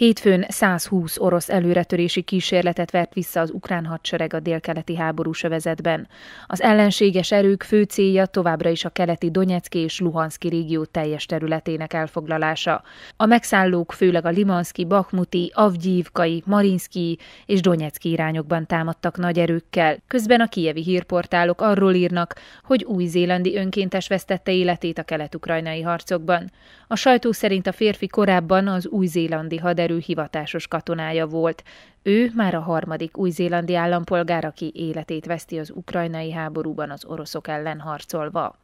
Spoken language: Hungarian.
Hétfőn 120 orosz előretörési kísérletet vert vissza az ukrán hadsereg a délkeleti háború sövezetben. Az ellenséges erők fő célja továbbra is a keleti Donetszki és Luhanszki régió teljes területének elfoglalása. A megszállók főleg a Limanszki, Bakmuti, Avgyívkai, Marinszki és Donetszki irányokban támadtak nagy erőkkel. Közben a kievi hírportálok arról írnak, hogy új-zélandi önkéntes vesztette életét a kelet-ukrajnai harcokban. A sajtó szerint a férfi korábban az új-zélandi haderő hadserű hivatásos katonája volt. Ő már a harmadik új-zélandi állampolgár, aki életét veszti az ukrajnai háborúban az oroszok ellen harcolva.